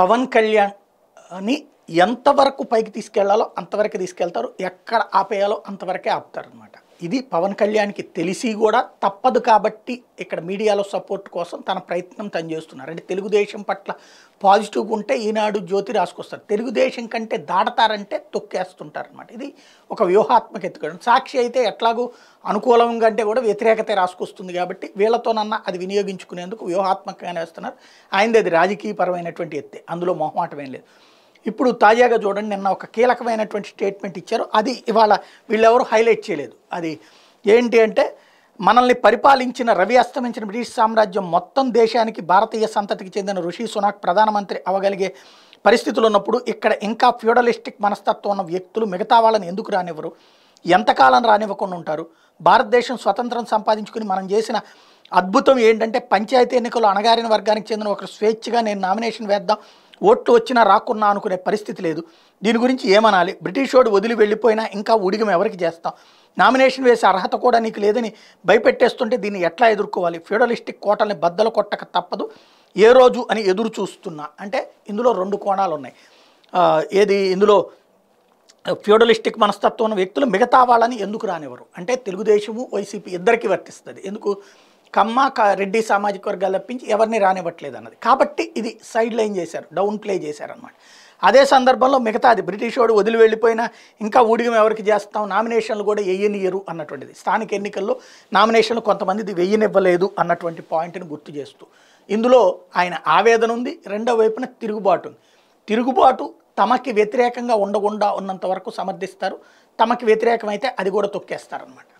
పవన్ కళ్యాణ్ని ఎంతవరకు పైకి తీసుకెళ్లాలో అంతవరకు తీసుకెళ్తారు ఎక్కడ ఆపేయాలో అంతవరకే ఆపుతారు అనమాట ఇది పవన్ కళ్యాణ్కి తెలిసి కూడా తప్పదు కాబట్టి ఇక్కడ మీడియాలో సపోర్ట్ కోసం తన ప్రయత్నం తను చేస్తున్నారు అంటే తెలుగుదేశం పట్ల పాజిటివ్గా ఉంటే ఈనాడు జ్యోతి రాసుకొస్తారు తెలుగుదేశం కంటే దాటతారంటే తొక్కేస్తుంటారు అనమాట ఇది ఒక వ్యూహాత్మక ఎత్తుకోవడం సాక్షి అయితే ఎట్లాగూ అనుకూలం కంటే కూడా వ్యతిరేకత రాసుకొస్తుంది కాబట్టి వీళ్ళతోనన్నా అది వినియోగించుకునేందుకు వ్యూహాత్మకంగానే వేస్తున్నారు ఆయనది అది రాజకీయపరమైనటువంటి ఎత్తే అందులో మొహమాటమేం లేదు ఇప్పుడు తాజాగా చూడండి నిన్న ఒక కీలకమైనటువంటి స్టేట్మెంట్ ఇచ్చారు అది ఇవాళ వీళ్ళెవరు హైలైట్ చేయలేదు అది ఏంటి అంటే మనల్ని పరిపాలించిన రవి అస్తమించిన బ్రిటిష్ సామ్రాజ్యం మొత్తం దేశానికి భారతీయ సంతతికి చెందిన ఋషి సునాక్ ప్రధానమంత్రి అవ్వగలిగే పరిస్థితులు ఉన్నప్పుడు ఇక్కడ ఇంకా ఫ్యూడలిస్టిక్ మనస్తత్వం ఉన్న వ్యక్తులు మిగతా వాళ్ళని ఎందుకు రానివ్వరు ఎంతకాలం రానివ్వకుండా ఉంటారు భారతదేశం స్వతంత్రం సంపాదించుకుని మనం చేసిన అద్భుతం ఏంటంటే పంచాయతీ ఎన్నికలు అణగారిన వర్గానికి చెందిన ఒకరు స్వేచ్ఛగా నేను నామినేషన్ వేద్దాం ఓట్లు వచ్చినా రాకున్నా అనుకునే పరిస్థితి లేదు దీని గురించి ఏమనాలి బ్రిటిష్ వాడు వదిలి వెళ్ళిపోయినా ఇంకా ఉడిగం ఎవరికి చేస్తాం నామినేషన్ వేసే అర్హత కూడా నీకు లేదని భయపెట్టేస్తుంటే దీన్ని ఎట్లా ఎదుర్కోవాలి ఫ్యూడలిస్టిక్ కోటల్ని బద్దలు కొట్టక తప్పదు ఏ రోజు అని ఎదురు చూస్తున్నా అంటే ఇందులో రెండు కోణాలు ఉన్నాయి ఏది ఇందులో ఫ్యూడలిస్టిక్ మనస్తత్వం వ్యక్తులు మిగతా వాళ్ళని ఎందుకు రానివ్వరు అంటే తెలుగుదేశము వైసీపీ ఇద్దరికి వర్తిస్తుంది ఎందుకు కమ్మ రెడ్డి సామాజిక వర్గాలు తప్పించి ఎవరిని రానివ్వట్లేదు అన్నది కాబట్టి ఇది సైడ్ లైన్ చేశారు డౌన్ ప్లే చేశారనమాట అదే సందర్భంలో మిగతాది బ్రిటిష్ వాడు వదిలి వెళ్ళిపోయినా ఇంకా ఊడిగం ఎవరికి చేస్తాం నామినేషన్లు కూడా వెయ్యనియరు అన్నటువంటిది స్థానిక ఎన్నికల్లో నామినేషన్లు కొంతమందిది వెయ్యనివ్వలేదు అన్నటువంటి పాయింట్ని గుర్తు చేస్తూ ఇందులో ఆయన ఆవేదన ఉంది రెండవ వైపున తిరుగుబాటు ఉంది తిరుగుబాటు తమకి వ్యతిరేకంగా ఉండకుండా ఉన్నంత వరకు సమర్థిస్తారు తమకి వ్యతిరేకమైతే అది కూడా తొక్కేస్తారనమాట